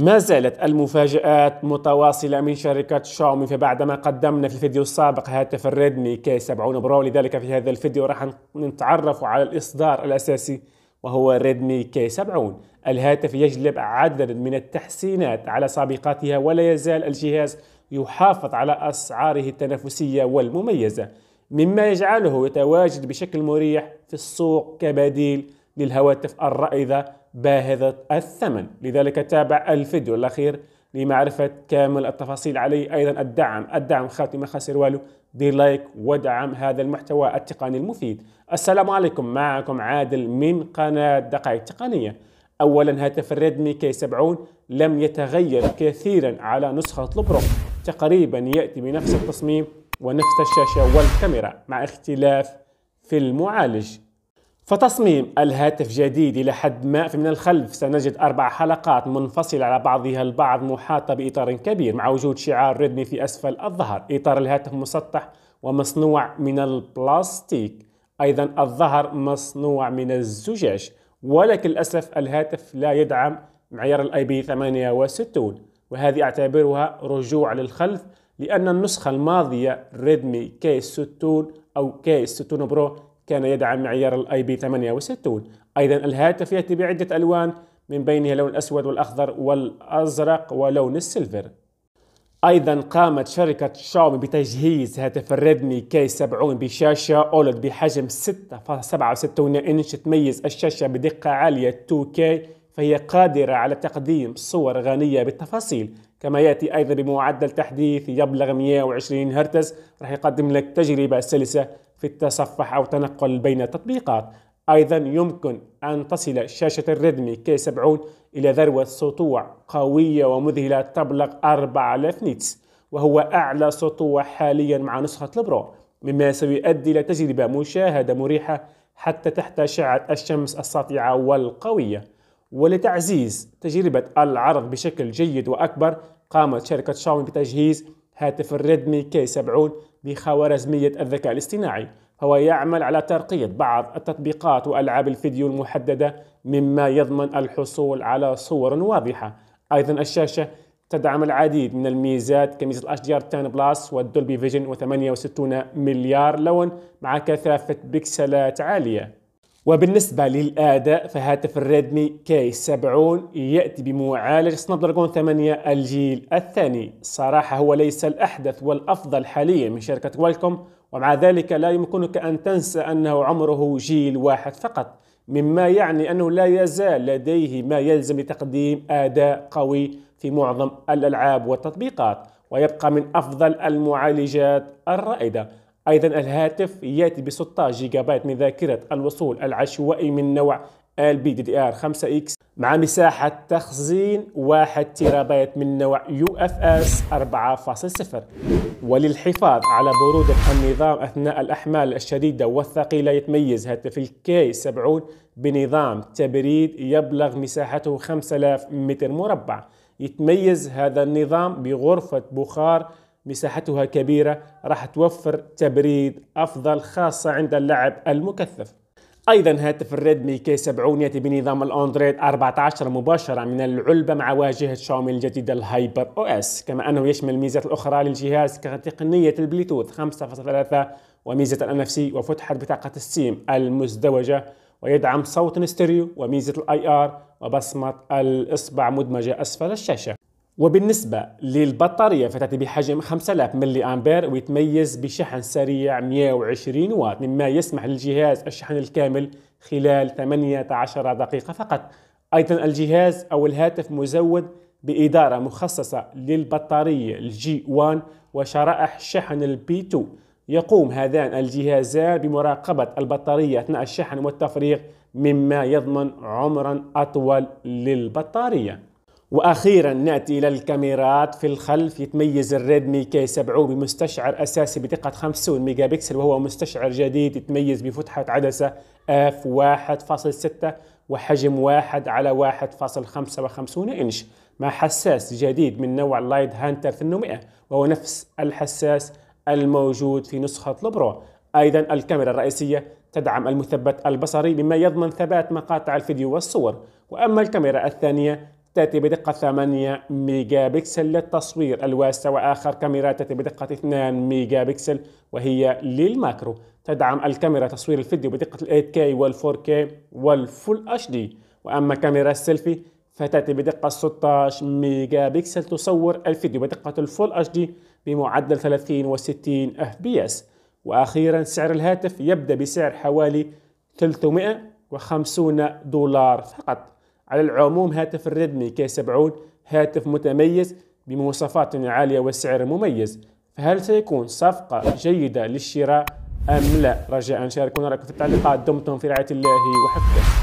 ما زالت المفاجآت متواصلة من شركة شاومي فبعدما قدمنا في الفيديو السابق هاتف الريدمي كي 70 برو لذلك في هذا الفيديو راح نتعرف على الإصدار الأساسي وهو ريدمي كي 70 الهاتف يجلب عدد من التحسينات على سابقاتها ولا يزال الجهاز يحافظ على أسعاره التنافسية والمميزة مما يجعله يتواجد بشكل مريح في السوق كبديل للهواتف الرائدة باهظة الثمن لذلك تابع الفيديو الأخير لمعرفة كامل التفاصيل عليه أيضا الدعم الدعم خاتم ما خسر والو دير لايك ودعم هذا المحتوى التقني المفيد السلام عليكم معكم عادل من قناة دقائق تقنية أولا هاتف الريدمي كي 70 لم يتغير كثيرا على نسخة البرو تقريبا يأتي بنفس التصميم ونفس الشاشة والكاميرا مع اختلاف في المعالج فتصميم الهاتف جديد إلى حد ما فمن الخلف سنجد أربع حلقات منفصلة على بعضها البعض محاطة بإطار كبير مع وجود شعار ريدمي في أسفل الظهر إطار الهاتف مسطح ومصنوع من البلاستيك أيضا الظهر مصنوع من الزجاج ولكن للأسف الهاتف لا يدعم معيار الاي بي 68 وهذه اعتبرها رجوع للخلف لأن النسخة الماضية ريدمي كي 60 أو كي 60 برو كان يدعم معيار الاي بي 68 ايضا الهاتف ياتي بعده الوان من بينها لون الاسود والاخضر والازرق ولون السيلفر ايضا قامت شركه شاومي بتجهيز هاتف الريدمي كي 70 بشاشه اولد بحجم 6.67 انش تميز الشاشه بدقه عاليه 2K فهي قادره على تقديم صور غنيه بالتفاصيل كما يأتي أيضا بمعدل تحديث يبلغ 120 هرتز راح يقدم لك تجربة سلسة في التصفح أو تنقل بين التطبيقات أيضا يمكن أن تصل شاشة الريدمي K70 إلى ذروة سطوع قوية ومذهلة تبلغ 4000 نيتس وهو أعلى سطوع حاليا مع نسخة البرو مما سيؤدي إلى تجربة مشاهدة مريحة حتى تحت أشعة الشمس الساطعة والقوية ولتعزيز تجربة العرض بشكل جيد وأكبر قامت شركة شاومي بتجهيز هاتف الريدمي كي 70 بخوارزمية الذكاء الاصطناعي هو يعمل على ترقية بعض التطبيقات وألعاب الفيديو المحددة مما يضمن الحصول على صور واضحة أيضا الشاشة تدعم العديد من الميزات كميزة hdr 10 بلس والدولبي فيجن و68 مليار لون مع كثافة بكسلات عالية وبالنسبة للأداء فهاتف الريدمي كي 70 يأتي بمعالج سناب دراجون 8 الجيل الثاني صراحة هو ليس الأحدث والأفضل حاليا من شركة والكوم ومع ذلك لا يمكنك أن تنسى أنه عمره جيل واحد فقط مما يعني أنه لا يزال لديه ما يلزم لتقديم أداء قوي في معظم الألعاب والتطبيقات ويبقى من أفضل المعالجات الرائدة أيضا الهاتف يأتي ب 16 جيجا بايت من ذاكرة الوصول العشوائي من نوع lpddr دي ار 5 اكس مع مساحة تخزين 1 تيرابايت من نوع يو اف اس 4.0 وللحفاظ على برودة النظام أثناء الأحمال الشديدة والثقيلة يتميز هاتف الكي 70 بنظام تبريد يبلغ مساحته 5000 متر مربع يتميز هذا النظام بغرفة بخار مساحتها كبيرة راح توفر تبريد أفضل خاصة عند اللعب المكثف ايضا هاتف الريدمي كي 70 ياتي بنظام الاندرويد 14 مباشره من العلبه مع واجهه شاومي الجديده الهايبر او اس كما انه يشمل الميزات الاخرى للجهاز كتقنيه البلوتوث 5.3 وميزه الـ NFC وفتحه بطاقه السيم المزدوجه ويدعم صوت ستيريو وميزه الاي ار وبصمه الاصبع مدمجه اسفل الشاشه وبالنسبة للبطارية فتأتي بحجم 5000 ملي أمبير ويتميز بشحن سريع 120 واط مما يسمح للجهاز الشحن الكامل خلال 18 دقيقة فقط أيضا الجهاز أو الهاتف مزود بإدارة مخصصة للبطارية الجي 1 وشرائح شحن البي 2 يقوم هذان الجهازان بمراقبة البطارية أثناء الشحن والتفريغ مما يضمن عمرا أطول للبطارية واخيرا ناتي الى الكاميرات في الخلف يتميز الريدمي كي 7 بمستشعر اساسي بدقه 50 ميجا بكسل وهو مستشعر جديد يتميز بفتحه عدسه اف 1.6 وحجم 1 على 1.55 انش مع حساس جديد من نوع لايد هانتر 800 وهو نفس الحساس الموجود في نسخه البرو ايضا الكاميرا الرئيسيه تدعم المثبت البصري بما يضمن ثبات مقاطع الفيديو والصور واما الكاميرا الثانيه تأتي بدقة 8 ميجا بكسل للتصوير الواسع وآخر كاميرا تأتي بدقة 2 ميجا بكسل وهي للماكرو تدعم الكاميرا تصوير الفيديو بدقة 8K وال 4K والفول اتش دي وأما كاميرا السيلفي فتأتي بدقة 16 ميجا بكسل تصور الفيديو بدقة الفول اتش دي بمعدل 30 و 60 اف بي اس وأخيرا سعر الهاتف يبدأ بسعر حوالي 350 دولار فقط على العموم هاتف الريدمي كي 70 هاتف متميز بمواصفات عالية وسعر مميز فهل سيكون صفقة جيدة للشراء أم لا رجاء شاركونا رأيكم في التعليقات دمتم في رعاية الله وحفظه